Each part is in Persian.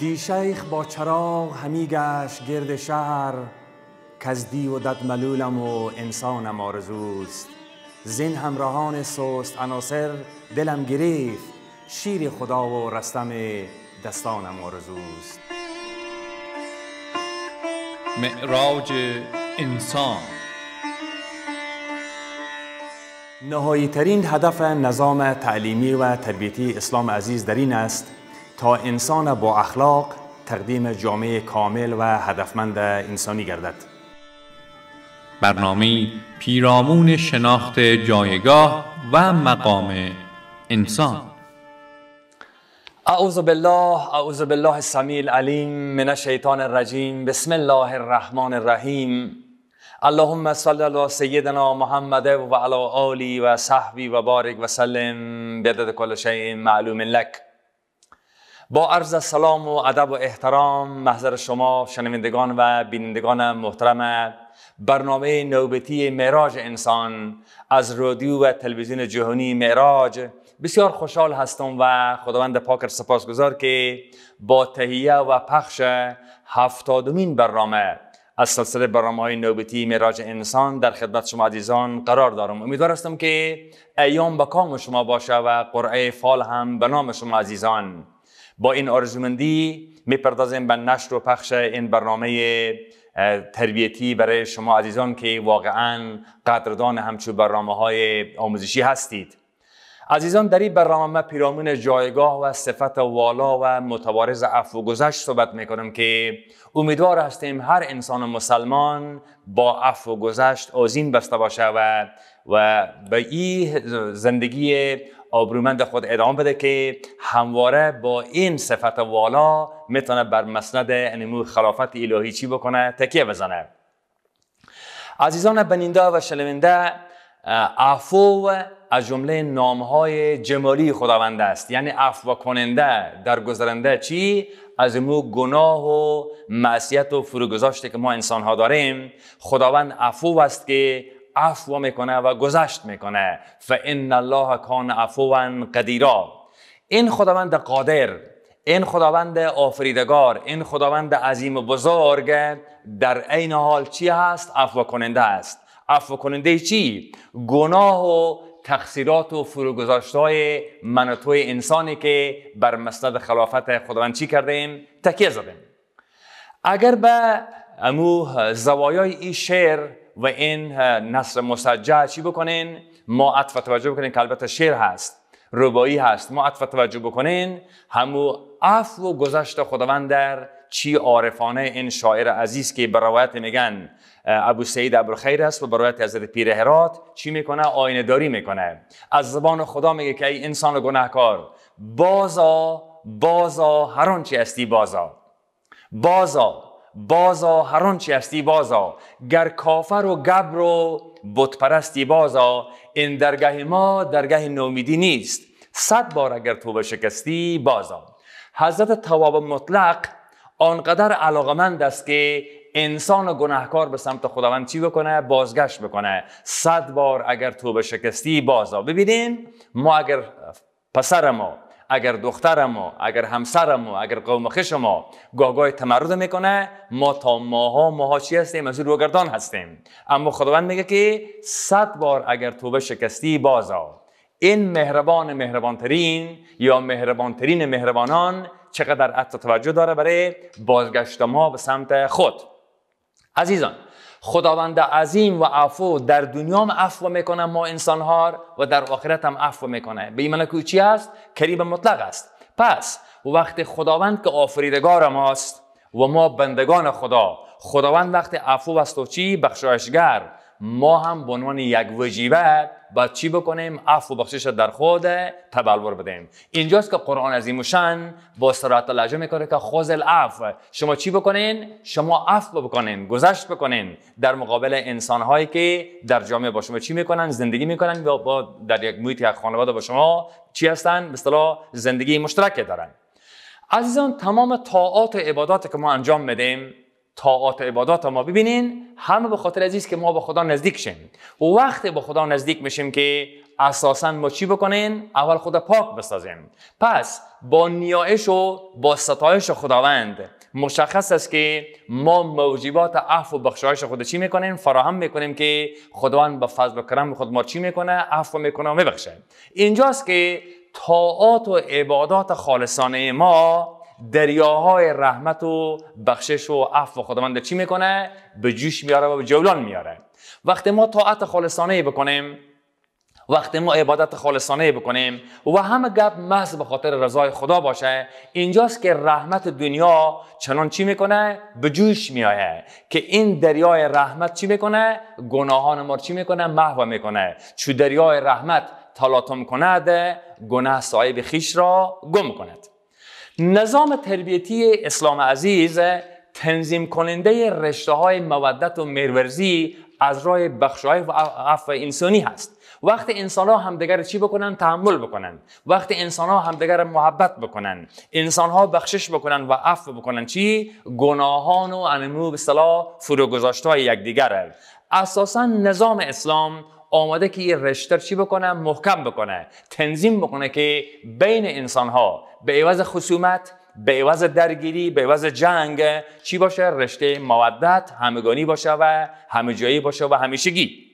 شیخ با چراغ همی گشت گرد شهر دی و دد ملولم و انسانم آرزوست زین همراهان سوست عناصر دلم گرفت شیر خدا و رستم دستانم آرزوست معراج انسان نهایی ترین هدف نظام تعلیمی و تربیتی اسلام عزیز در این است تا انسان با اخلاق تقدیم جامعه کامل و هدفمند انسانی گردد برنامه پیرامون شناخت جایگاه و مقام انسان اعوذ بالله اعوذ بالله السمیع العلیم من الشیطان الرجیم بسم الله الرحمن الرحیم اللهم صل علی سیدنا محمد و علی آلی و صحبی و بارک و سلم بدد کل شیء معلوم لک با عرض سلام و ادب و احترام محضر شما شنوندگان و بینندگان محترم برنامه نوبتی معراج انسان از رادیو و تلویزیون جهانی معراج بسیار خوشحال هستم و خداوند پاک را سپاسگزار که با تهیه و پخش هفتادمین برنامه از سلسله برنامه های نوبتی معراج انسان در خدمت شما عزیزان قرار دارم امیدوار هستم که ایام به کام شما باشه و قرعه فال هم به نام شما عزیزان با این آرزومندی میپردازیم به نشر و پخش این برنامه تربیتی برای شما عزیزان که واقعا قدردان همچون برنامه های آموزشی هستید عزیزان در این برنامه پیرامون جایگاه و صفت والا و متوارز عفو گذشت صحبت میکنم که امیدوار هستیم هر انسان مسلمان با عفو گذشت آزین بسته باشه و و به این زندگی آبرومند خود ادامه بده که همواره با این صفت والا میتونه بر مسند نمو یعنی خلافت الهی چی بکنه تکیه بزنه عزیزان بنینده و شلمنده عفو از جمله های جمالی خداوند است یعنی عفو کننده در گذرنده چی از مو گناه و معصیت و فروگذاشته که ما انسان ها داریم خداوند عفو است که عفو میکنه و گذشت میکنه فان الله کان عفوا قدیرا این خداوند قادر این خداوند آفریدگار این خداوند عظیم و بزرگ در عین حال چی هست عفو کننده است عفو کننده چی گناه و تقصیرات و فروگذاشته های من و انسانی که بر مسند خلافت خداوند چی کردیم تکیه زدیم اگر به امو زوایای این شعر و این نصر مسجع چی بکنین ما عطف توجه بکنین که البته شعر هست ربایی هست ما عطف توجه بکنین همو عفو و گذشت خداوند در چی عارفانه این شاعر عزیز که به روایت میگن ابو سعید ابو خیر است و به روایت حضرت پیر هرات چی میکنه آینه داری میکنه از زبان خدا میگه که ای انسان گناهکار بازا بازا هر چی هستی بازا بازا بازا هران چی هستی بازا گر کافر و گبر و بتپرستی بازا این درگه ما درگه نومیدی نیست صد بار اگر توبه شکستی بازا حضرت تواب مطلق آنقدر علاقمند است که انسان و گناهکار به سمت خداوند چی بکنه بازگشت بکنه صد بار اگر توبه شکستی بازا ببینین ما اگر پسر ما اگر دخترم و اگر همسرم و اگر قوم شما گاگای تمرد میکنه ما تا ماها ماها چی هستیم از روگردان هستیم اما خداوند میگه که صد بار اگر توبه شکستی بازا این مهربان مهربانترین یا مهربانترین مهربانان چقدر عطا توجه داره برای بازگشت ما به سمت خود عزیزان خداوند عظیم و عفو در دنیا هم عفو میکنه ما انسان ها و در آخرت هم عفو میکنه به ایمان که چی است کریم مطلق است پس وقت خداوند که آفریدگار ماست و ما بندگان خدا خداوند وقت عفو است و چی بخشایشگر ما هم به عنوان یک وجیبه باید چی بکنیم عفو و بخشش در خود تبلور بدیم اینجاست که قرآن این با سرعت لجه میکنه که خوز العفو شما چی بکنین شما عفو بکنین گذشت بکنین در مقابل انسان هایی که در جامعه با شما چی میکنن زندگی میکنن و با در یک محیط یک خانواده با شما چی هستن به زندگی مشترک دارن عزیزان تمام طاعات و عبادات که ما انجام میدیم طاعات و عبادات ما ببینین همه به خاطر عزیز که ما به خدا نزدیک شیم و وقتی به خدا نزدیک میشیم که اساسا ما چی بکنین اول خدا پاک بسازیم پس با نیایش و با ستایش خداوند مشخص است که ما موجبات عفو و بخشایش خود چی میکنیم فراهم میکنیم که خداوند به فضل و کرم خود ما چی میکنه عفو میکنه و میبخشه اینجاست که طاعات و عبادات خالصانه ما دریاهای رحمت و بخشش و عفو خداوند چی میکنه به جوش میاره و به جولان میاره وقتی ما طاعت خالصانه بکنیم وقتی ما عبادت خالصانه بکنیم و همه گپ محض به خاطر رضای خدا باشه اینجاست که رحمت دنیا چنان چی میکنه به جوش میایه که این دریای رحمت چی میکنه گناهان ما چی میکنه محو میکنه چو دریای رحمت تلاطم کند گناه صاحب خیش را گم کند نظام تربیتی اسلام عزیز تنظیم کننده رشته های مودت و مرورزی از راه بخشای و عفو انسانی هست وقت انسان ها همدگر چی بکنن تحمل بکنن وقت انسان ها همدگر محبت بکنن انسان ها بخشش بکنن و عفو بکنن چی گناهان و انمو به صلاح فرو های یک اساسا نظام اسلام آماده که یه رشته چی بکنه محکم بکنه تنظیم بکنه که بین انسان ها به عوض خصومت به عوض درگیری به عوض جنگ چی باشه رشته مودت همگانی باشه و جایی باشه و همیشگی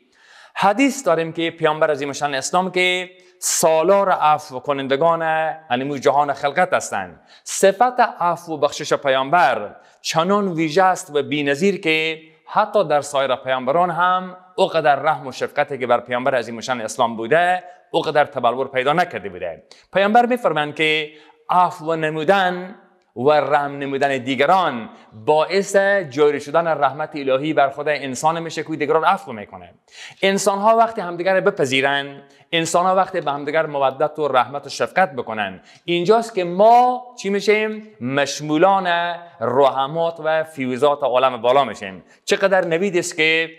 حدیث داریم که پیامبر از ایمشان اسلام که سالار عفو کنندگان انمو جهان خلقت هستند صفت عفو و بخشش پیامبر چنان ویژه است و بینظیر که حتی در سایر پیامبران هم اوقدر رحم و شفقتی که بر پیامبر عظیم شان اسلام بوده اوقدر تبلور پیدا نکرده بوده پیامبر میفرمند که عفو نمودن و رحم نمودن دیگران باعث جاری شدن رحمت الهی بر خود انسان میشه که دیگران عفو میکنه انسان ها وقتی همدیگر بپذیرن انسان ها وقتی به همدیگر مودت و رحمت و شفقت بکنن اینجاست که ما چی میشیم مشمولان رحمات و فیوزات عالم بالا میشیم چقدر نوید است که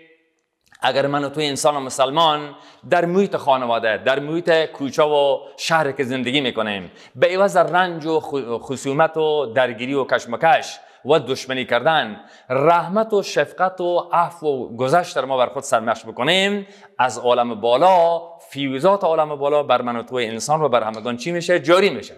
اگر من و تو انسان و مسلمان در محیط خانواده در محیط کوچه و شهر که زندگی میکنیم به عوض رنج و خصومت و درگیری و کشمکش و دشمنی کردن رحمت و شفقت و عفو و گذشت ما بر خود سرمش بکنیم از عالم بالا فیوزات عالم بالا بر من و تو انسان و بر همگان چی میشه جاری میشه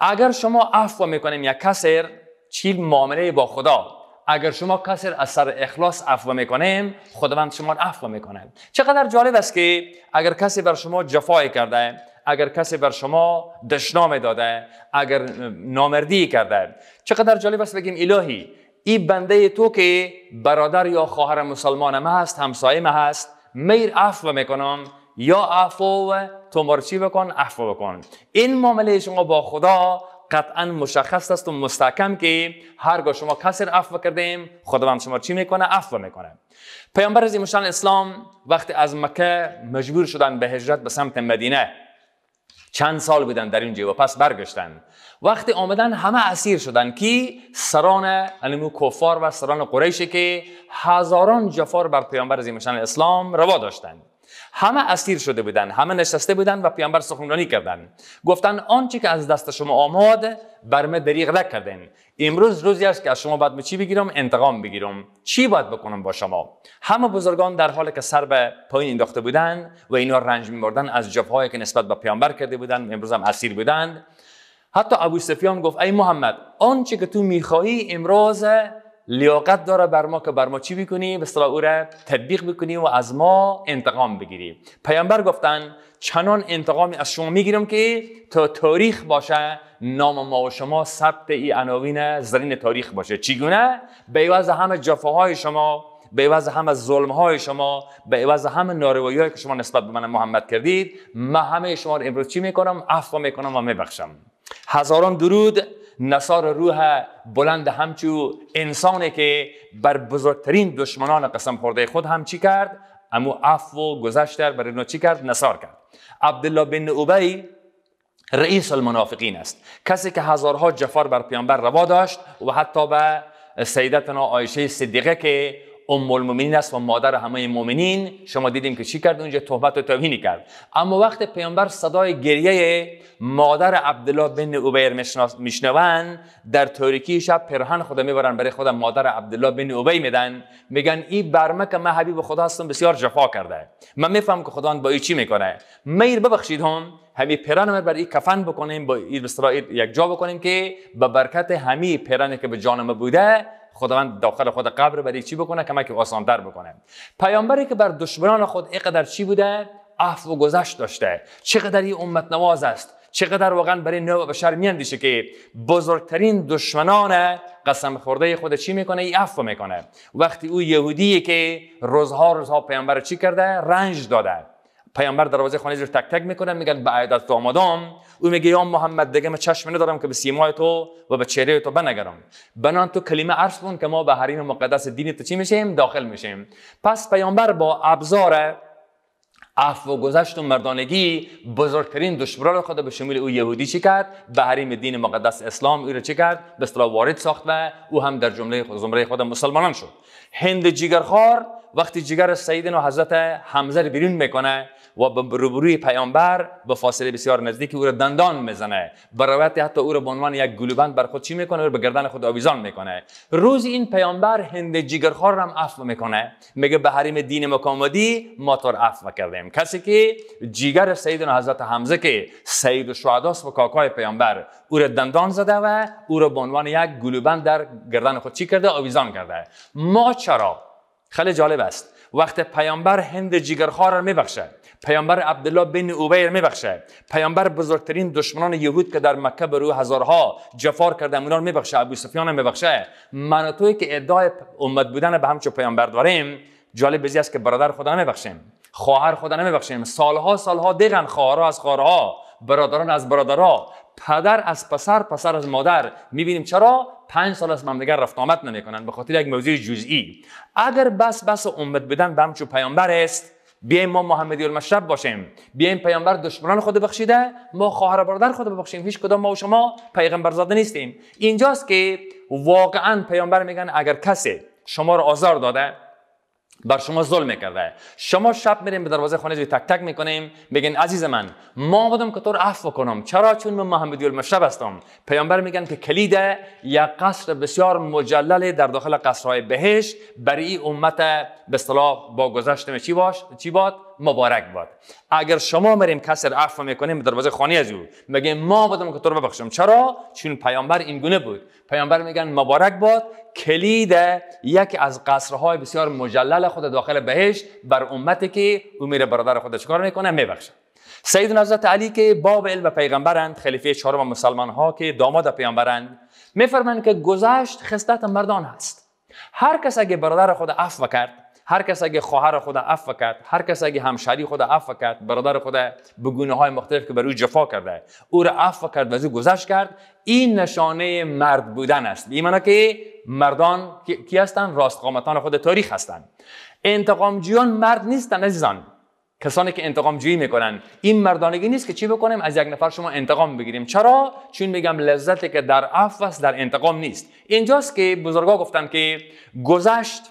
اگر شما عفو میکنیم یک کسر چی معامله با خدا اگر شما کسی را از سر اخلاص عفو میکنیم خداوند شما را عفو میکنه چقدر جالب است که اگر کسی بر شما جفای کرده اگر کسی بر شما دشنام داده اگر نامردی کرده چقدر جالب است بگیم الهی این بنده تو که برادر یا خواهر مسلمان ما هست همسایه ما هست میر عفو میکنم یا عفو تو مرچی بکن عفو بکن این معامله شما با خدا قطعا مشخص است و مستحکم که هرگاه شما کسی رو عفو کردیم خداوند شما چی میکنه عفو میکنه پیامبر از مشان اسلام وقتی از مکه مجبور شدن به هجرت به سمت مدینه چند سال بودن در اینجا و پس برگشتن وقتی آمدن همه اسیر شدن که سران علمو یعنی کفار و سران قریشی که هزاران جفار بر پیامبر از مشان اسلام روا داشتند همه اسیر شده بودند همه نشسته بودند و پیامبر سخنرانی کردند گفتند آنچه که از دست شما آماد برمه دریغ نکردین امروز روزی است که از شما باید چی بگیرم انتقام بگیرم چی باید بکنم با شما همه بزرگان در حالی که سر به پایین انداخته بودند و اینا رنج می‌بردن از جبهایی که نسبت به پیامبر کرده بودند امروز هم اسیر بودند حتی ابو سفیان گفت ای محمد آنچه که تو میخواهی امروز لیاقت داره بر ما که بر ما چی بکنی به اصطلاح او را تطبیق بکنی و از ما انتقام بگیری پیامبر گفتن چنان انتقامی از شما میگیرم که تا تاریخ باشه نام ما و شما ثبت ای عناوین زرین تاریخ باشه چیگونه؟ به عوض همه جفاهای شما به عوض همه ظلم های شما به عوض همه ناروایی که شما نسبت به من محمد کردید من همه شما رو امروز چی میکنم عفو میکنم و میبخشم هزاران درود نصار روح بلند همچو انسانی که بر بزرگترین دشمنان قسم خورده خود هم چی کرد اما عفو و گذشت بر اینو چی کرد نصار کرد عبدالله بن ابی رئیس المنافقین است کسی که هزارها جفار بر پیامبر روا داشت و حتی به سیدتنا عایشه صدیقه که ام المؤمنین است و مادر همه مؤمنین شما دیدیم که چی کرد اونجا تهمت و توهینی کرد اما وقت پیامبر صدای گریه مادر عبدالله بن عبیر میشنون در تاریکی شب پرهن خود میبرن برای خود مادر عبدالله بن عبی میدن میگن این برمک که من حبیب خدا هستم بسیار جفا کرده من میفهم که خدا با این چی میکنه میر ببخشید هم همین پران برای این کفن بکنیم با این یک جا بکنیم که به برکت همین پرانی که به جانم بوده خداوند داخل خود قبر برای چی بکنه کمک آسانتر بکنه پیامبری که بر دشمنان خود اینقدر چی بوده عفو و گذشت داشته چقدر این امت نواز است چقدر واقعا برای نوع بشر میاندیشه که بزرگترین دشمنان قسم خورده خود چی میکنه ای عفو میکنه وقتی او یهودی که روزها روزها پیامبر چی کرده رنج داده پیامبر دروازه خانه رو تک تک میکنه میگن به عیادت دامادام او میگه یا محمد دیگه من چشم ندارم که به سیمای تو و به چهره تو بنگرم بنان تو کلمه عرض کن که ما به حریم مقدس دین تو چی میشیم داخل میشیم پس پیامبر با ابزار عفو و گذشت و مردانگی بزرگترین دشمنان خود به شمول او یهودی چی کرد به حریم دین مقدس اسلام او را چی کرد به اصطلاح وارد ساخت و او هم در جمله زمره خود مسلمانان شد هند جیگرخوار وقتی جگر و حضرت حمزه بیرون میکنه و به روبروی پیامبر به فاصله بسیار نزدیک او را دندان میزنه بر حتی او را به عنوان یک گلوبند بر خود چی میکنه و به گردن خود آویزان میکنه روز این پیامبر هند جیگرخوار هم عفو میکنه میگه به حریم دین مکامدی ما تو عفو کردیم کسی که جیگر سیدنا حضرت حمزه که سید شعداس و کاکای پیامبر او را دندان زده و او را به عنوان یک گلوبند در گردن خود چی کرده آویزان کرده ما چرا خیلی جالب است وقت پیامبر هند جیگرخوار را میبخشه، پیامبر عبدالله بن اوبیر را میبخشه، پیامبر بزرگترین دشمنان یهود که در مکه بر هزارها جفار کرده اونا را میبخشه ابو سفیان را میبخشه توی که ادعای امت بودن به همچو پیامبر داریم جالب بزی است که برادر خدا نمیبخشیم خواهر خدا نمیبخشیم سالها سالها دیگن خواهرها از خواهرها برادران از برادرها پدر از پسر پسر از مادر میبینیم چرا پنج سال از مملکت رفت آمد نمیکنن به خاطر یک موضوع جزئی اگر بس بس امت بدن به همچو پیامبر است بیایم ما محمدی المشرب باشیم بیایم پیامبر دشمنان خود بخشیده ما خواهر برادر خود ببخشیم هیچ کدام ما و شما پیغمبر زاده نیستیم اینجاست که واقعا پیامبر میگن اگر کسی شما رو آزار داده بر شما ظلم کرده شما شب میریم به دروازه خانه جوی تک تک میکنیم میگن عزیز من ما بودم که تو رو عفو کنم چرا چون من محمدی المشرب هستم پیامبر میگن که کلید یا قصر بسیار مجلل در داخل قصرهای بهشت برای امت به اصطلاح با گذشت چی باش چی باد مبارک باد اگر شما مریم کسی عفو میکنیم در دروازه خانه از او میگیم ما بودم که تو رو ببخشم چرا چون پیامبر این گونه بود پیامبر میگن مبارک باد کلید یکی از قصرهای بسیار مجلل خود داخل بهش بر امتی که او میره برادر خود چکار میکنه میبخشه سیدنا حضرت علی که باب علم پیغمبرند خلیفه چهارم مسلمان ها که داماد پیامبرند میفرمایند که گذشت خصلت مردان هست هر کس اگه برادر خود عفو کرد هر کس اگه خواهر خود عفو کرد هر کس اگه همشری خدا عفو کرد برادر خود به گونه های مختلف که بر او جفا کرده او را عفو کرد و از او گذشت کرد این نشانه مرد بودن است این که مردان کی هستند راستقامتان خود تاریخ هستند انتقامجویان مرد نیستن عزیزان کسانی که انتقام جویی میکنن این مردانگی نیست که چی بکنیم از یک نفر شما انتقام بگیریم چرا چون میگم لذتی که در عفو در انتقام نیست اینجاست که بزرگا گفتن که گذشت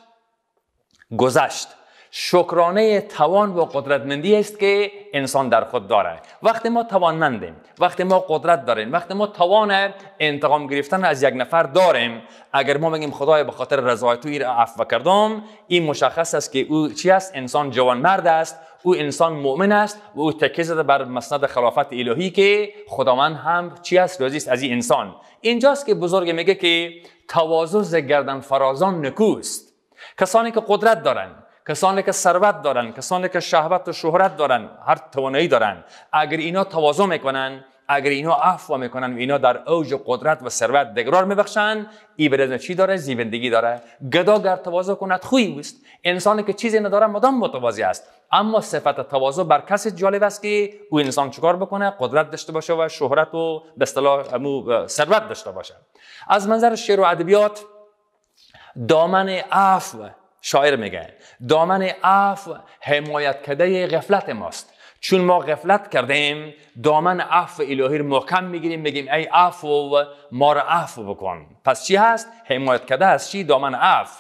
گذشت شکرانه توان و قدرتمندی است که انسان در خود داره وقتی ما توانمندیم وقتی ما قدرت داریم وقتی ما توان انتقام گرفتن از یک نفر داریم اگر ما بگیم خدای به خاطر رضای تو را عفو کردم این مشخص است که او چی است انسان جوان مرد است او انسان مؤمن است و او تکیه زده بر مسند خلافت الهی که خداوند هم چی است راضی است از این انسان اینجاست که بزرگ میگه که تواضع گردن فرازان نکوست کسانی که قدرت دارن کسانی که ثروت دارن کسانی که شهوت و شهرت دارن هر توانایی دارن اگر اینا تواضع میکنن اگر اینا عفو میکنن و اینا در اوج قدرت و ثروت دگرار میبخشن ای برزن چی داره زیبندگی داره گدا گر تواضع کند خوی است انسانی که چیزی نداره مدام متواضع است اما صفت تواضع بر کسی جالب است که او انسان چکار بکنه قدرت داشته باشه و شهرت و به اصطلاح ثروت داشته باشه از منظر شعر و ادبیات دامن عفو شاعر میگه دامن عفو حمایت کده غفلت ماست چون ما غفلت کردیم دامن عفو الهی رو محکم میگیریم میگیم ای عفو ما را عفو بکن پس چی هست حمایت کده است چی دامن عفو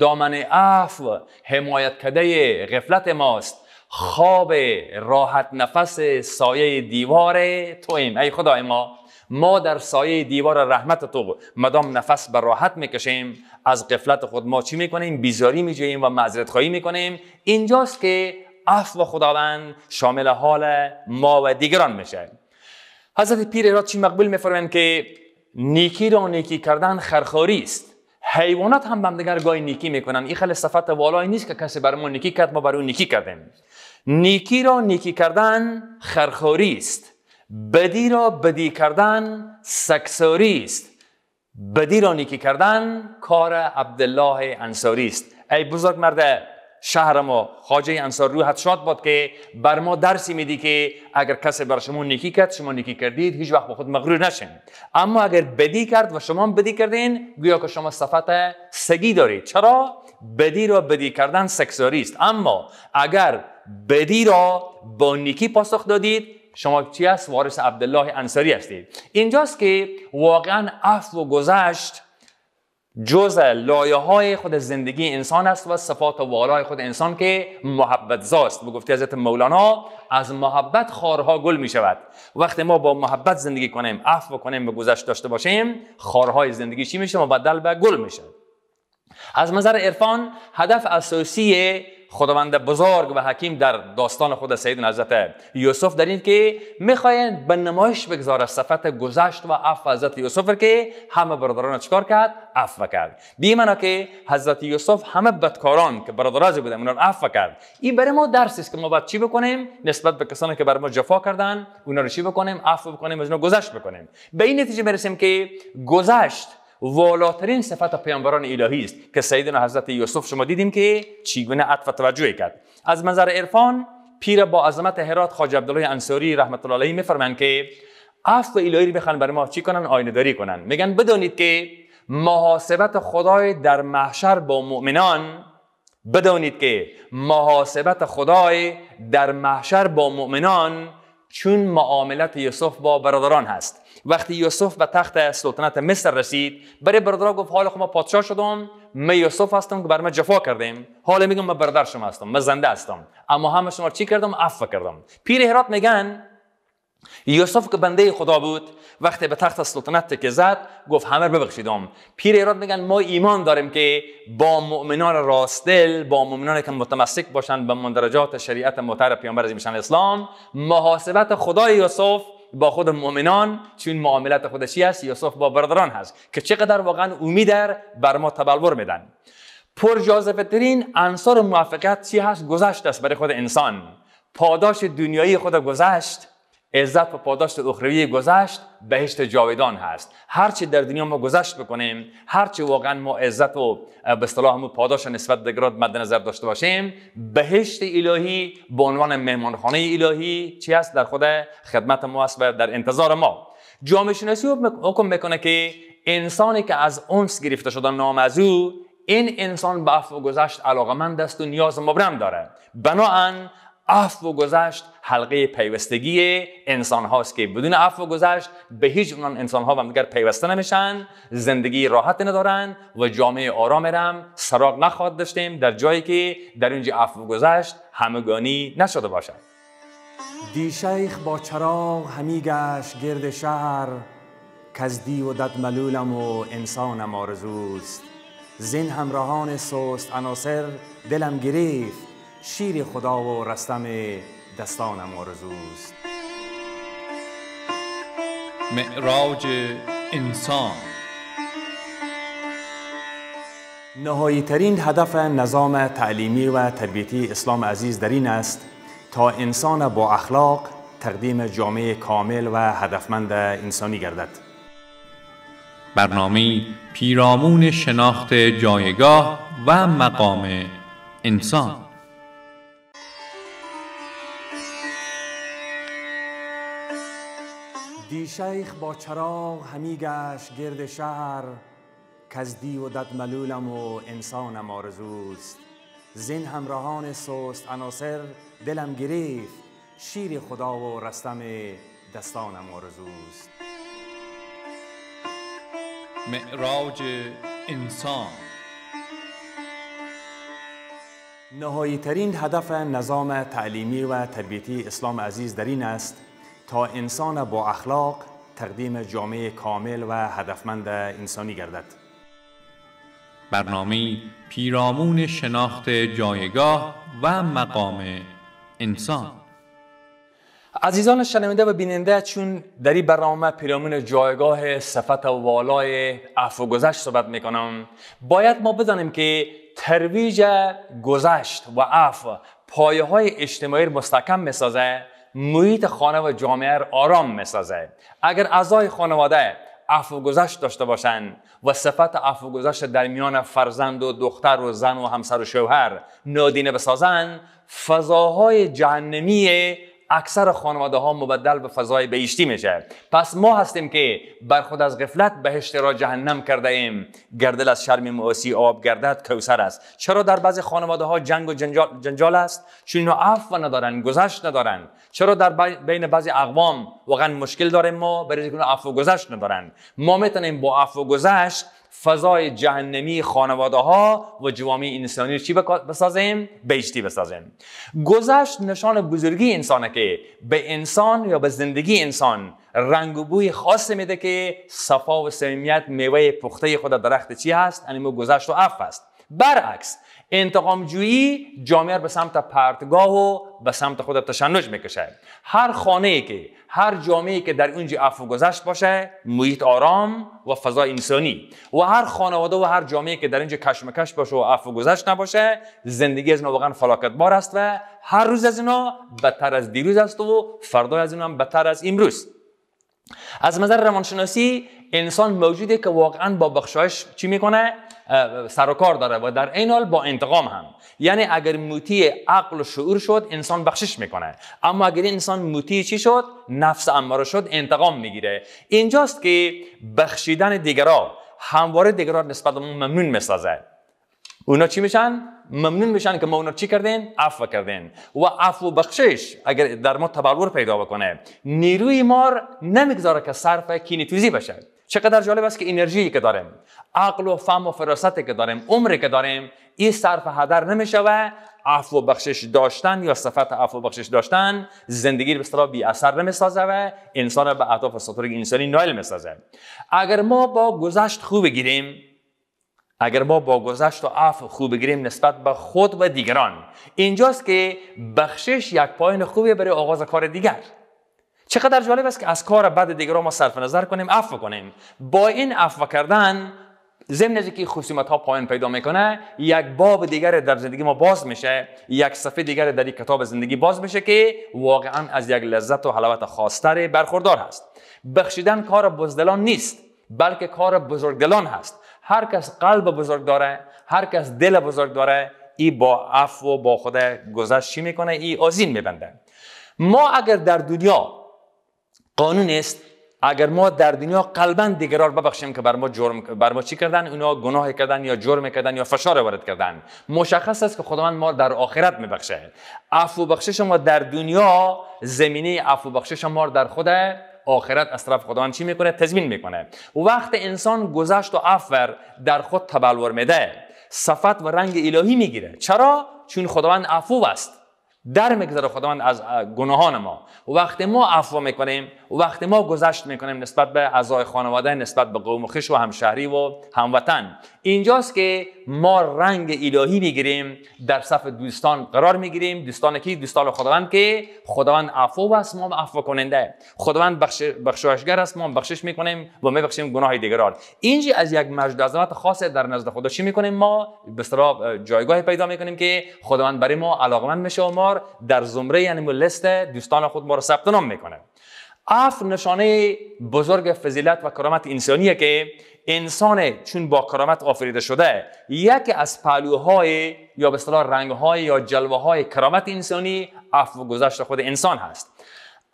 دامن عفو حمایت کده غفلت ماست خواب راحت نفس سایه دیوار تویم ای خدای ما ما در سایه دیوار رحمت تو مدام نفس بر راحت میکشیم از قفلت خود ما چی میکنیم بیزاری میجوییم و معذرت خواهی میکنیم اینجاست که عفو خداوند شامل حال ما و دیگران میشه حضرت پیر را چی مقبول میفرمایند که نیکی را نیکی کردن خرخاری است حیوانات هم همدیگر گاهی نیکی میکنن این خیلی صفت والای نیست که کسی بر ما نیکی کرد ما بر او نیکی کردیم نیکی را نیکی کردن خرخاری است بدی را بدی کردن سکساری است بدی را نیکی کردن کار عبدالله انصاری است ای بزرگ مرد شهر ما خاجه انصار روحت شاد باد که بر ما درسی میدی که اگر کسی بر شما نیکی کرد شما نیکی کردید هیچ وقت به خود مغرور نشین اما اگر بدی کرد و شما بدی کردین گویا که شما صفت سگی دارید چرا بدی را بدی کردن سکساری است اما اگر بدی را با نیکی پاسخ دادید شما چی هست وارث عبدالله انصاری هستید اینجاست که واقعا عفو و گذشت جز لایه های خود زندگی انسان است و صفات و والای خود انسان که محبت زاست به گفته حضرت مولانا از محبت خارها گل می شود وقتی ما با محبت زندگی کنیم عفو کنیم به گذشت داشته باشیم خارهای زندگی چی میشه مبدل به گل میشه از نظر عرفان هدف اساسی خداوند بزرگ و حکیم در داستان خود سید حضرت یوسف در این که میخواین به نمایش بگذار صفت گذشت و عفو حضرت یوسف که همه برادران چکار کرد عفو کرد به این که حضرت یوسف همه بدکاران که برادرازی بودن اونا عفو کرد این برای ما درس است که ما باید چی بکنیم نسبت به کسانی که بر ما جفا کردن اونا رو چی بکنیم عفو بکنیم از گذشت بکنیم به این نتیجه میرسیم که گذشت والاترین صفت پیامبران الهی است که سیدنا حضرت یوسف شما دیدیم که چیگونه عطف توجه کرد از منظر عرفان پیر با عظمت هرات خواجه عبدالله انصاری رحمت الله علیه میفرمایند که عفو الهی رو بخوان برای ما چی کنن آینه داری کنن میگن بدانید که محاسبت خدای در محشر با مؤمنان بدانید که محاسبت خدای در محشر با مؤمنان چون معاملت یوسف با برادران هست وقتی یوسف به تخت سلطنت مصر رسید برای برادرها گفت حال خود خب ما پادشاه شدم من یوسف هستم که بر من جفا کردیم حالا میگم من برادر شما هستم من زنده هستم اما همه شما چی کردم عفو کردم پیر هرات میگن یوسف که بنده خدا بود وقتی به تخت سلطنت که زد گفت همه ببخشیدم پیر ایراد میگن ما ایمان داریم که با مؤمنان راست دل با مؤمنان که متمسک باشند به مندرجات شریعت معتبر پیامبر از اسلام محاسبت خدای یوسف با خود مؤمنان چون معاملت خودشی است یوسف با برادران هست که چقدر واقعا امید بر ما تبلور میدن پر جاذبه ترین انصار موفقیت چی هست گذشت است برای خود انسان پاداش دنیایی خود گذشت عزت و پاداشت اخروی گذشت بهشت جاودان هست هرچی در دنیا ما گذشت بکنیم هرچی واقعا ما عزت و به اصطلاح پاداش نسبت به مدنظر مد نظر داشته باشیم بهشت الهی به عنوان مهمانخانه الهی چی است در خود خدمت ما است و در انتظار ما جامعه شناسی حکم میکنه که انسانی که از اونس گرفته شده نام از او این انسان به و گذشت علاقمند است و نیاز مبرم داره بنا عفو و گذشت حلقه پیوستگی انسان هاست که بدون عفو و گذشت به هیچ عنوان انسان ها و دیگر پیوسته نمیشن زندگی راحت ندارن و جامعه آرام رم سراغ نخواهد داشتیم در جایی که در اینجا عفو و گذشت همگانی نشده باشد دی شیخ با چراغ همی گرد شهر دی و دد ملولم و انسانم آرزوست زین همراهان سست عناصر دلم گرفت شیر خدا و رستم دستانم آرزوست معراج انسان نهایی ترین هدف نظام تعلیمی و تربیتی اسلام عزیز در این است تا انسان با اخلاق تقدیم جامعه کامل و هدفمند انسانی گردد برنامه پیرامون شناخت جایگاه و مقام انسان دی شیخ با چراغ همی گشت گرد شهر کز دی و دد ملولم و انسانم آرزوست زین همراهان سوست عناصر دلم گرفت شیر خدا و رستم دستانم آرزوست معراج انسان نهایی ترین هدف نظام تعلیمی و تربیتی اسلام عزیز در این است تا انسان با اخلاق تقدیم جامعه کامل و هدفمند انسانی گردد برنامه پیرامون شناخت جایگاه و مقام انسان عزیزان شنونده و بیننده چون در این برنامه پیرامون جایگاه صفت و والای عفو گذشت صحبت میکنم باید ما بدانیم که ترویج گذشت و عفو پایه های اجتماعی مستحکم میسازه محیط خانه و جامعه را آرام میسازه اگر اعضای خانواده عفو گذشت داشته باشند و صفت عفو گذشت در میان فرزند و دختر و زن و همسر و شوهر نادینه بسازند فضاهای جهنمی اکثر خانواده ها مبدل به فضای بهشتی میشه پس ما هستیم که بر خود از غفلت بهشت را جهنم کرده ایم گردل از شرم معاصی آب گردد کوسر است چرا در بعضی خانواده ها جنگ و جنجال, جنجال است چون اینا عفو ندارن گذشت ندارن چرا در بین بعضی اقوام واقعا مشکل داریم ما برای اینکه عفو گذشت ندارن ما میتونیم با عفو گذشت فضای جهنمی خانواده ها و جوامع انسانی رو چی بسازیم؟ بهشتی بسازیم گذشت نشان بزرگی انسانه که به انسان یا به زندگی انسان رنگ و بوی خاص میده که صفا و سمیمیت میوه پخته خود درخت چی هست؟ انیمو گذشت و عف هست برعکس انتقامجویی جامعه به سمت پرتگاه و به سمت خود تشنج میکشه هر خانه ای که هر جامعه که در اونجا عفو گذشت باشه محیط آرام و فضا انسانی و هر خانواده و هر جامعه که در اینجا کشمکش باشه و عفو گذشت نباشه زندگی از اینا واقعا فلاکت بار است و هر روز از اینا بدتر از دیروز است و فردا از اینا هم بدتر از امروز از نظر روانشناسی انسان موجوده که واقعا با بخشایش چی میکنه سر و کار داره و در این حال با انتقام هم یعنی اگر موتی عقل و شعور شد انسان بخشش میکنه اما اگر انسان موتی چی شد نفس اماره شد انتقام میگیره اینجاست که بخشیدن دیگرا همواره دیگرا نسبت به ممنون میسازه اونا چی میشن ممنون میشن که ما اونا چی کردین عفو کردین و عفو بخشش اگر در ما تبلور پیدا بکنه نیروی مار نمیگذاره که صرف توزی بشه چقدر جالب است که انرژی که داریم عقل و فهم و فراستی که داریم عمری که داریم این صرف هدر نمیشوه عفو و بخشش داشتن یا صفت عفو و بخشش داشتن زندگی به اصطلاح بی اثر سازه و انسان به اهداف سطوری انسانی نایل میسازه اگر ما با گذشت خوب بگیریم اگر ما با گذشت و عفو خوب بگیریم نسبت به خود و دیگران اینجاست که بخشش یک پایین خوبی برای آغاز کار دیگر چقدر جالب است که از کار بد دیگران ما صرف نظر کنیم عفو کنیم با این عفو کردن ضمن از که خصومت ها پایان پیدا میکنه یک باب دیگر در زندگی ما باز میشه یک صفحه دیگر در این کتاب زندگی باز میشه که واقعا از یک لذت و حلاوت خاصتر برخوردار هست بخشیدن کار بزدلان نیست بلکه کار بزرگدلان هست هر کس قلب بزرگ داره هر کس دل بزرگ داره ای با عفو و با خود گذشت چی میکنه ای آزین میبنده ما اگر در دنیا قانون است اگر ما در دنیا قلبا دیگرار ببخشیم که بر ما جرم بر ما چی کردن اونا گناه کردن یا جرم کردن یا فشار وارد کردن مشخص است که خداوند ما در آخرت میبخشه عفو بخشش ما در دنیا زمینه عفو بخشش ما در خود آخرت از طرف خداوند چی میکنه تضمین میکنه وقت انسان گذشت و عفو در خود تبلور میده صفت و رنگ الهی میگیره چرا چون خداوند عفو است در مگذره خداوند از گناهان ما وقتی ما عفو میکنیم وقتی ما گذشت میکنیم نسبت به اعضای خانواده نسبت به قوم خش و همشهری و هموطن اینجاست که ما رنگ الهی میگیریم در صف دوستان قرار میگیریم دوستان کی دوستان خداوند که خداوند عفو است ما عفو کننده خداوند بخش بخششگر است ما بخشش میکنیم و میبخشیم گناه دیگران اینجی از یک مجد عظمت خاص در نزد خدا چی میکنیم ما به جایگاه پیدا میکنیم که خداوند برای ما علاقمند میشه و ما در زمره یعنی لست دوستان خود ما را ثبت نام میکنه عفو نشانه بزرگ فضیلت و کرامت انسانیه که انسان چون با کرامت آفریده شده یکی از پهلوهای یا به اصطلاح رنگهای یا جلوه های کرامت انسانی عفو و گذشت خود انسان هست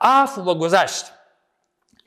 اف و گذشت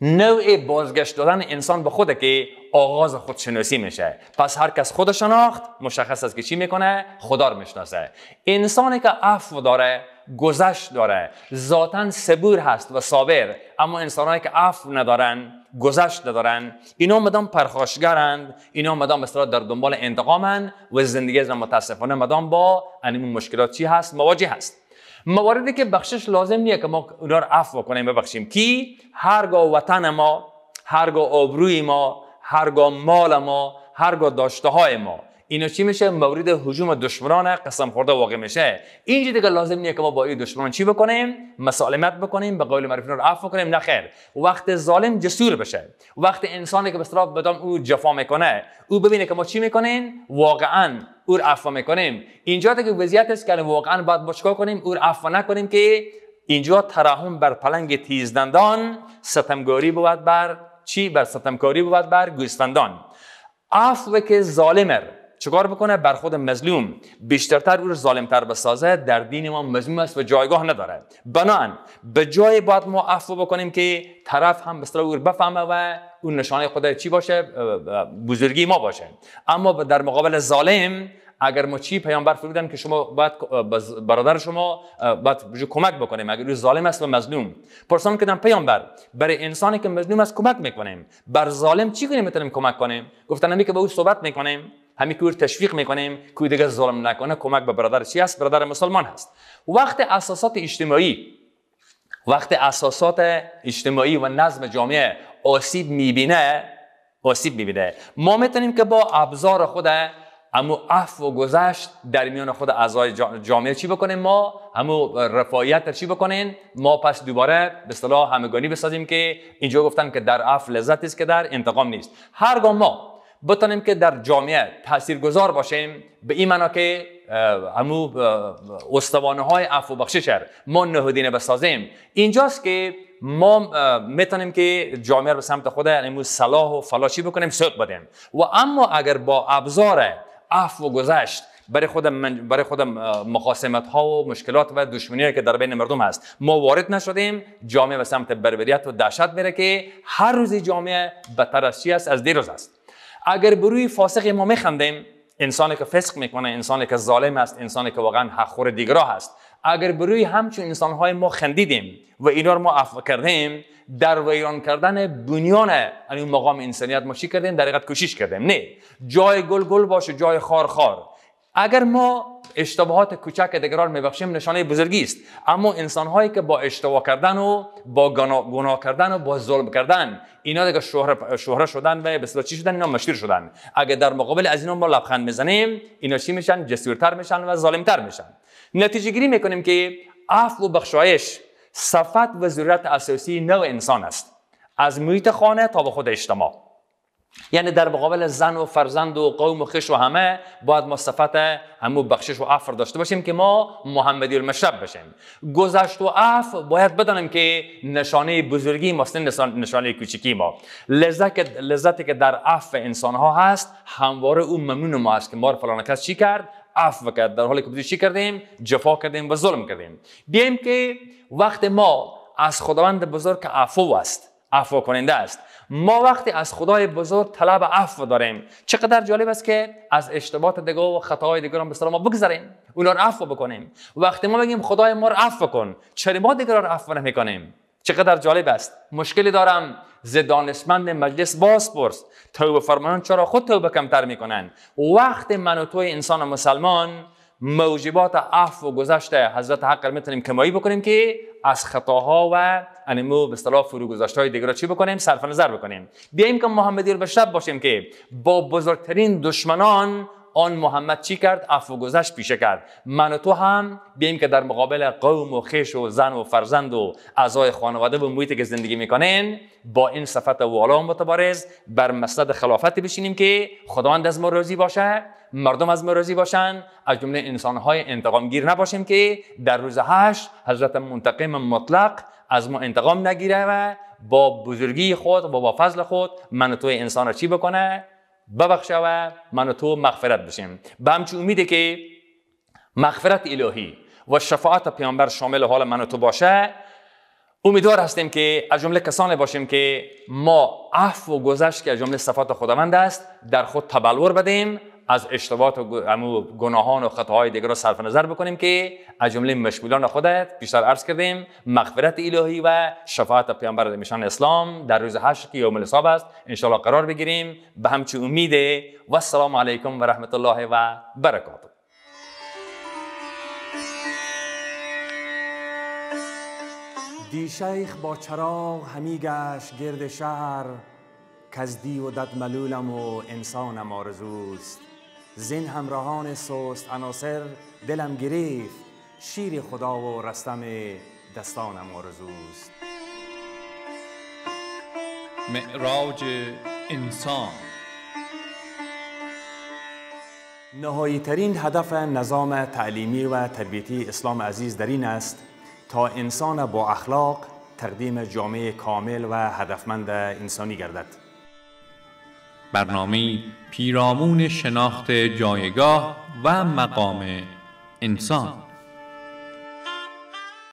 نوع بازگشت دادن انسان به خوده که آغاز خودشناسی میشه پس هر کس خود شناخت مشخص است که چی میکنه خدا رو میشناسه انسانی که عفو داره گذشت داره ذاتا صبور هست و صابر اما انسانهایی که عفو ندارن گذشت ندارن اینا مدام پرخاشگرند اینا مدام مثلا در دنبال انتقامن و زندگی از متاسفانه مدام با انمون مشکلات چی هست مواجه هست مواردی که بخشش لازم نیه که ما اونا رو عفو کنیم ببخشیم کی هرگاه وطن ما هرگاه آبروی ما هرگاه مال ما هرگاه داشته های ما اینا چی میشه مورد حجوم دشمنان قسم خورده واقع میشه اینجا دیگه لازم نیست که ما با این دشمنان چی بکنیم مسالمت بکنیم به قول معروف رو عفو کنیم نه خیر وقت ظالم جسور بشه وقت انسانی که به اصطلاح او جفا میکنه او ببینه که ما چی میکنیم واقعا او رو عفو میکنیم اینجا دیگه وضعیت است که واقعا باید بشکا کنیم او رو عفو نکنیم که اینجا ترحم بر پلنگ تیزدندان ستمگاری بود بر چی بر ستمکاری بود بر گوسفندان عفو که ظالمر چکار بکنه بر خود مظلوم بیشترتر او رو ظالمتر بسازه در دین ما مظلوم است و جایگاه نداره بنان به جای باید ما عفو بکنیم که طرف هم بسرا او بفهمه و اون نشانه خدا چی باشه بزرگی ما باشه اما در مقابل ظالم اگر ما چی پیامبر فرودن که شما باید برادر شما باید کمک بکنیم اگر او ظالم است و مظلوم پرسان کردم پیامبر برای انسانی که مظلوم است کمک میکنیم بر ظالم چی کنیم میتونیم کمک کنیم گفتن که به او صحبت میکنیم همین کور تشویق میکنیم که دیگه ظلم نکنه کمک به برادر چی است برادر مسلمان هست وقت اساسات اجتماعی وقت اساسات اجتماعی و نظم جامعه آسیب میبینه آسیب میبینه ما میتونیم که با ابزار خود اما اف و گذشت در میان خود اعضای جامعه چی بکنیم ما همو رفایت چی بکنیم؟ ما پس دوباره به اصطلاح همگانی بسازیم که اینجا گفتن که در اف لذت است که در انتقام نیست هرگاه ما بتانیم که در جامعه تاثیرگذار باشیم به این معنا که امو استوانه های عفو بخشش ما نهودینه بسازیم اینجاست که ما میتونیم که جامعه به سمت خود امو یعنی صلاح و فلاشی بکنیم سوق بدیم و اما اگر با ابزار عفو گذشت برای خودم برای خودم مخاصمت ها و مشکلات و دشمنی که در بین مردم هست ما وارد نشدیم جامعه به سمت بربریت و دهشت میره که هر روز جامعه بدتر است از دیروز است اگر بروی فاسقی ما میخندیم انسانی که فسق میکنه انسانی که ظالم است انسانی که واقعا حق خور دیگرا هست اگر بروی همچون انسانهای ما خندیدیم و اینا رو ما عفو کردیم در ویران کردن بنیان این یعنی مقام انسانیت ما چی کردیم در کوشش کردیم نه جای گل گل باشه جای خار خار اگر ما اشتباهات کوچک دیگران میبخشیم نشانه بزرگی است اما انسان هایی که با اشتباه کردن و با گناه کردن و با ظلم کردن اینا دیگه شهره, شهره شدن و به چی شدن اینا مشهور شدن اگه در مقابل از اینا ما لبخند میزنیم اینا چی میشن جسورتر میشن و ظالمتر میشن نتیجه گیری میکنیم که عفو و بخشایش صفت و ضرورت اساسی نوع انسان است از محیط خانه تا به خود اجتماع یعنی در مقابل زن و فرزند و قوم و خش و همه باید ما صفت همو بخشش و عفر داشته باشیم که ما محمدی المشرب بشیم گذشت و عف باید بدانیم که نشانه بزرگی ماست نشانه کوچکی ما لذت لذتی که در عف انسان ها هست همواره اون ممنون ما است که ما فلان کس چی کرد عفو کرد در حالی که چی کردیم جفا کردیم و ظلم کردیم بیایم که وقت ما از خداوند بزرگ عفو است عفو کننده است ما وقتی از خدای بزرگ طلب عفو داریم چقدر جالب است که از اشتباهات دیگه و خطاهای دیگران به ما بگذاریم اونا رو عفو بکنیم وقتی ما بگیم خدای ما رو عفو کن چرا ما دیگر رو عفو نمیکنیم چقدر جالب است مشکلی دارم ز دانشمند مجلس باز پرس توبه فرمانان چرا خود توبه کمتر میکنن وقت من و توی انسان مسلمان موجبات عفو و گذشته حضرت حق میتونیم کمایی بکنیم که از خطاها و انمو به اصطلاح فرو های دیگه را چی بکنیم صرف نظر بکنیم بیایم که محمدی شب باشیم که با بزرگترین دشمنان آن محمد چی کرد عفو گذشت پیشه کرد من و تو هم بیایم که در مقابل قوم و خیش و زن و فرزند و اعضای خانواده و محیطی که زندگی میکنین با این صفت والا متبارز بر مسند خلافت بشینیم که خداوند از ما راضی باشه مردم از ما راضی باشن از جمله انسانهای گیر نباشیم که در روز هشت حضرت منتقم مطلق از ما انتقام نگیره و با بزرگی خود و با فضل خود من و تو انسان را چی بکنه ببخشه و من تو مغفرت بشیم به همچه امیده که مغفرت الهی و شفاعت پیامبر شامل حال من و تو باشه امیدوار هستیم که از جمله کسانی باشیم که ما عفو و گذشت که از جمله صفات خداوند است در خود تبلور بدیم از اشتباهات و گناهان و خطاهای دیگر را صرف نظر بکنیم که از جمله مشمولان خودت بیشتر عرض کردیم مغفرت الهی و شفاعت پیامبر میشان اسلام در روز حشر که یوم الحساب است ان قرار بگیریم به همچه امید و السلام علیکم و رحمت الله و برکاته دی شیخ با چراغ همی گرد شهر که از دی و دد ملولم و انسانم آرزوست زین همراهان سست عناصر دلم گرفت شیر خدا و رستم دستانم آرزوست معراج انسان نهایی ترین هدف نظام تعلیمی و تربیتی اسلام عزیز در این است تا انسان با اخلاق تقدیم جامعه کامل و هدفمند انسانی گردد برنامه پیرامون شناخت جایگاه و مقام انسان